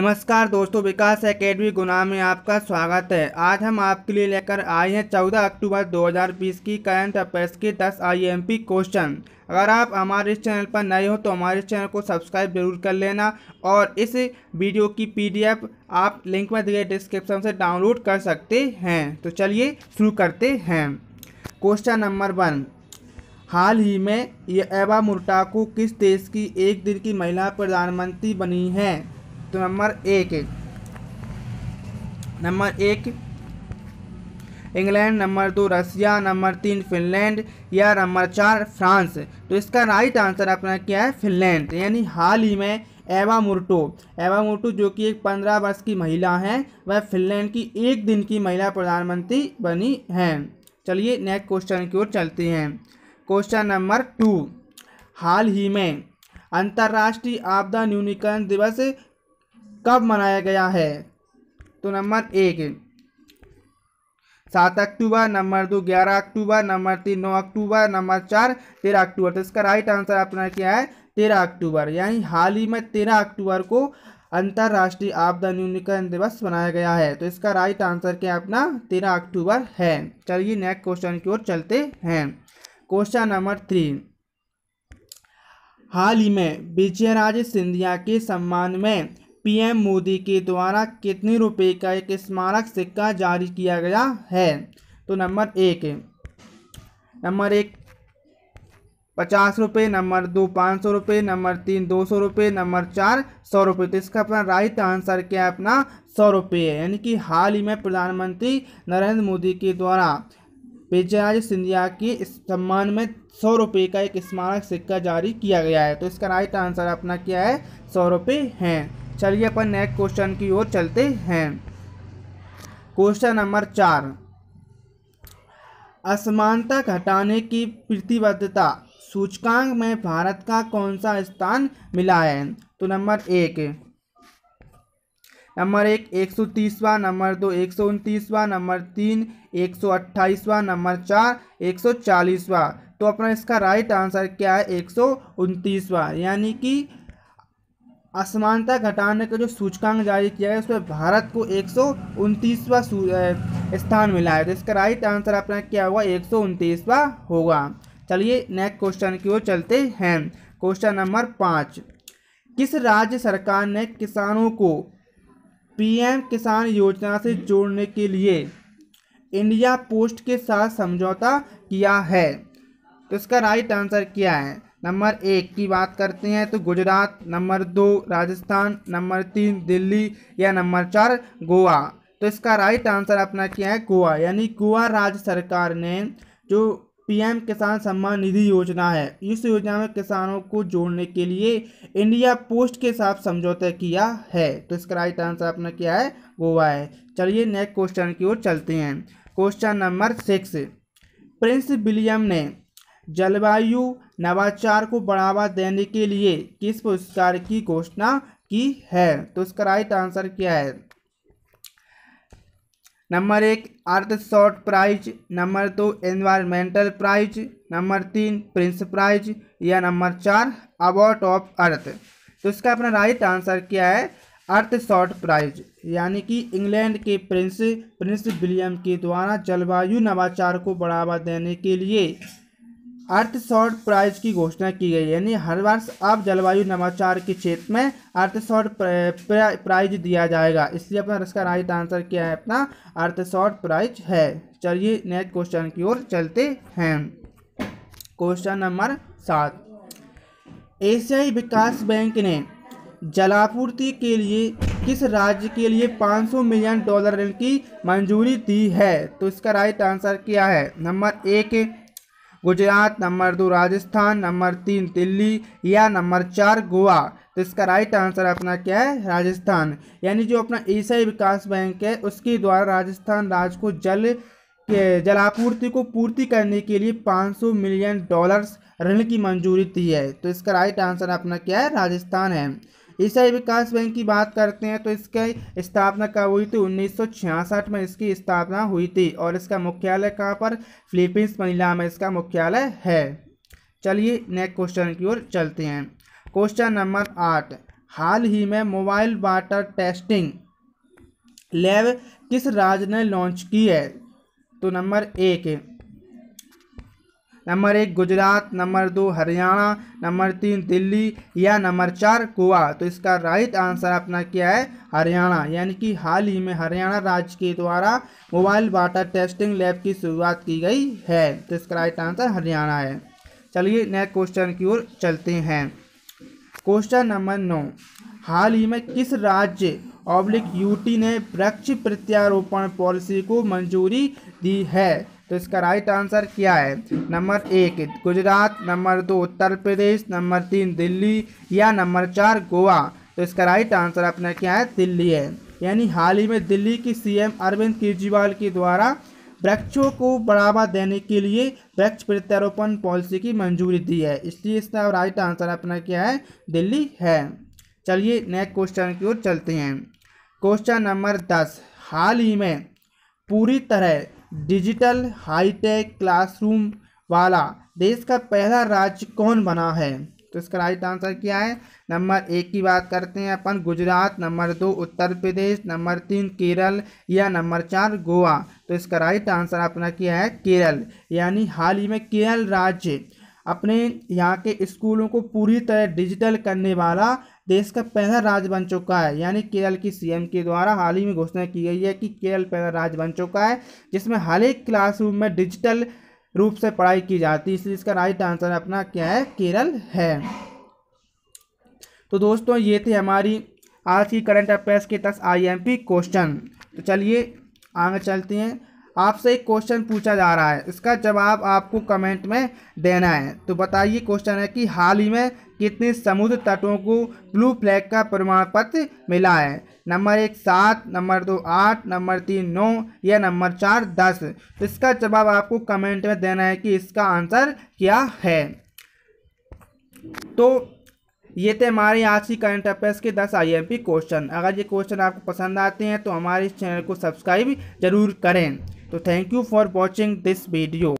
नमस्कार दोस्तों विकास एकेडमी गुना में आपका स्वागत है आज हम आपके लिए लेकर आए हैं 14 अक्टूबर 2020 की करंट अफेयर्स के 10 आईएमपी क्वेश्चन अगर आप हमारे इस चैनल पर नए हो तो हमारे चैनल को सब्सक्राइब जरूर कर लेना और इस वीडियो की पीडीएफ आप लिंक में दिए डिस्क्रिप्शन से डाउनलोड कर सकते हैं तो चलिए शुरू करते हैं क्वेश्चन नंबर वन हाल ही में ये एवा मुर्टाको किस देश की एक दिन की महिला प्रधानमंत्री बनी है तो नंबर एक नंबर एक इंग्लैंड नंबर दो रसिया नंबर तीन फिनलैंड या नंबर चार फ्रांस तो इसका राइट आंसर अपना क्या है फिनलैंड यानी हाल ही में एवा मुर्टो एवा मुर्टो जो कि एक पंद्रह वर्ष की महिला हैं वह फिनलैंड की एक दिन की महिला प्रधानमंत्री बनी हैं चलिए नेक्स्ट क्वेश्चन की ओर चलते हैं क्वेश्चन नंबर टू हाल ही में अंतर्राष्ट्रीय आपदा न्यूनीकरण दिवस कब मनाया गया है तो नंबर एक सात अक्टूबर नंबर दो ग्यारह अक्टूबर नंबर तीन नौ अक्टूबर नंबर चार तेरह अक्टूबर तो इसका राइट आंसर आपने क्या है तेरह अक्टूबर यानी हाल ही में तेरह अक्टूबर को अंतर्राष्ट्रीय आपदा न्यूनीकरण दिवस मनाया गया है तो इसका राइट आंसर क्या अपना तेरह अक्टूबर है चलिए नेक्स्ट क्वेश्चन की ओर चलते हैं क्वेश्चन नंबर थ्री हाल ही में विजयराज सिंधिया के सम्मान में पीएम मोदी के द्वारा कितने रुपए का एक स्मारक सिक्का जारी किया गया है तो नंबर एक नंबर एक पचास रुपये नंबर दो पाँच सौ रुपये नंबर तीन दो सौ रुपये नंबर चार सौ रुपये तो इसका अपना राइट आंसर क्या है अपना सौ रुपये है यानी कि हाल ही में प्रधानमंत्री नरेंद्र मोदी के द्वारा पेजराज सिंधिया के सम्मान में सौ रुपये का एक स्मारक सिक्का जारी किया गया है तो इसका राइट आंसर अपना क्या है सौ रुपये हैं चलिए अपन नेक्स्ट क्वेश्चन की ओर चलते हैं क्वेश्चन नंबर चार असमानता घटाने की प्रतिबद्धता सूचकांक में भारत का कौन सा स्थान मिला है तो नंबर एक नंबर एक एक सौ तीसवा नंबर दो एक सौ उनतीसवा नंबर तीन एक सौ अट्ठाईसवा नंबर चार एक सौ चालीसवा तो अपना इसका राइट आंसर क्या है एक सौ उनतीसवा यानी कि असमानता घटाने का जो सूचकांक जारी किया है उसमें भारत को एक सौ स्थान मिला है तो इसका राइट आंसर अपना क्या हुआ एक होगा चलिए नेक्स्ट क्वेश्चन की ओर चलते हैं क्वेश्चन नंबर पाँच किस राज्य सरकार ने किसानों को पीएम किसान योजना से जोड़ने के लिए इंडिया पोस्ट के साथ समझौता किया है तो इसका राइट आंसर क्या है नंबर एक की बात करते हैं तो गुजरात नंबर दो राजस्थान नंबर तीन दिल्ली या नंबर चार गोवा तो इसका राइट आंसर अपना क्या है गोवा यानी गोवा राज्य सरकार ने जो पीएम किसान सम्मान निधि योजना है इस योजना में किसानों को जोड़ने के लिए इंडिया पोस्ट के साथ समझौता किया है तो इसका राइट आंसर अपना क्या है गोवा है चलिए नेक्स्ट क्वेश्चन की ओर चलते हैं question number six Prince William ने जलवायु नवाचार को बढ़ावा देने के लिए किस पुरस्कार की घोषणा की है तो इसका राइट आंसर क्या है नंबर एक अर्थ शॉर्ट प्राइज नंबर दो एनवायरमेंटल प्राइज नंबर तीन प्रिंस प्राइज या नंबर चार अवार्ड ऑफ अर्थ तो इसका अपना राइट आंसर क्या है अर्थ शॉर्ट प्राइज यानी कि इंग्लैंड के प्रिंस प्रिंस विलियम के द्वारा जलवायु नवाचार को बढ़ावा देने के लिए अर्थ शॉर्ट प्राइज की घोषणा की गई यानी हर वर्ष अब जलवायु नवाचार के क्षेत्र में अर्थ शॉर्ट प्राइज दिया जाएगा इसलिए अपना इसका राइट आंसर क्या है अपना अर्थ शॉर्ट प्राइज है चलिए नेक्स्ट क्वेश्चन की ओर चलते हैं क्वेश्चन नंबर सात एशियाई विकास बैंक ने जलापूर्ति के लिए किस राज्य के लिए 500 मिलियन डॉलर ऋण की मंजूरी दी है तो इसका राइट आंसर क्या है नंबर एक गुजरात नंबर दो राजस्थान नंबर तीन दिल्ली या नंबर चार गोवा तो इसका राइट आंसर अपना क्या है राजस्थान यानी जो अपना ईसाई विकास बैंक है उसके द्वारा राजस्थान राज्य को जल के जलापूर्ति को पूर्ति करने के लिए 500 मिलियन डॉलर्स ऋण की मंजूरी दी है तो इसका राइट आंसर अपना क्या है राजस्थान है ईसाई विकास बैंक की बात करते हैं तो इसकी स्थापना कब हुई थी उन्नीस में इसकी स्थापना हुई थी और इसका मुख्यालय कहाँ पर फिलीपींस मनीला में इसका मुख्यालय है चलिए नेक्स्ट क्वेश्चन की ओर चलते हैं क्वेश्चन नंबर आठ हाल ही में मोबाइल वाटर टेस्टिंग लैब किस राज्य ने लॉन्च की है तो नंबर एक नंबर एक गुजरात नंबर दो हरियाणा नंबर तीन दिल्ली या नंबर चार गोवा तो इसका राइट आंसर अपना क्या है हरियाणा यानी कि हाल ही में हरियाणा राज्य के द्वारा मोबाइल वाटर टेस्टिंग लैब की शुरुआत की गई है तो इसका राइट आंसर हरियाणा है चलिए नेक्स्ट क्वेश्चन की ओर चलते हैं क्वेश्चन नंबर नौ हाल ही में किस राज्य ऑब्लिक यूटी ने वृक्ष प्रत्यारोपण पॉलिसी को मंजूरी दी है तो इसका राइट आंसर क्या है नंबर एक गुजरात नंबर दो उत्तर प्रदेश नंबर तीन दिल्ली या नंबर चार गोवा तो इसका राइट आंसर अपना क्या है दिल्ली है यानी हाल ही में दिल्ली की सीएम अरविंद केजरीवाल के द्वारा वृक्षों को बढ़ावा देने के लिए वृक्ष प्रत्यारोपण पॉलिसी की मंजूरी दी है इसलिए इसका राइट आंसर अपना क्या है दिल्ली है चलिए नेक्स्ट क्वेश्चन की ओर चलते हैं क्वेश्चन नंबर दस हाल ही में पूरी तरह डिजिटल हाईटेक क्लासरूम वाला देश का पहला राज्य कौन बना है तो इसका राइट आंसर क्या है नंबर एक की बात करते हैं अपन गुजरात नंबर दो उत्तर प्रदेश नंबर तीन केरल या नंबर चार गोवा तो इसका राइट आंसर अपना क्या है केरल यानी हाल ही में केरल राज्य अपने यहाँ के स्कूलों को पूरी तरह डिजिटल करने वाला देश का पहला राज्य बन चुका है यानी केरल की सीएम के द्वारा हाल ही में घोषणा की गई है कि केरल पहला राज्य बन चुका है जिसमें हर एक क्लासरूम में डिजिटल रूप से पढ़ाई की जाती है इसलिए इसका राइट आंसर अपना क्या है केरल है तो दोस्तों ये थे हमारी आज की करंट अफेयर्स के दस आई क्वेश्चन तो चलिए आगे चलते हैं आपसे एक क्वेश्चन पूछा जा रहा है इसका जवाब आपको कमेंट में देना है तो बताइए क्वेश्चन है कि हाल ही में कितने समुद्र तटों को ब्लू फ्लैग का प्रमाण पत्र मिला है नंबर एक सात नंबर दो आठ नंबर तीन नौ या नंबर चार दस तो इसका जवाब आपको कमेंट में देना है कि इसका आंसर क्या है तो ये थे हमारे आज की करंट अफेयर्स के 10 आईएमपी क्वेश्चन अगर ये क्वेश्चन आपको पसंद आते हैं तो हमारे इस चैनल को सब्सक्राइब जरूर करें तो thank you for watching this video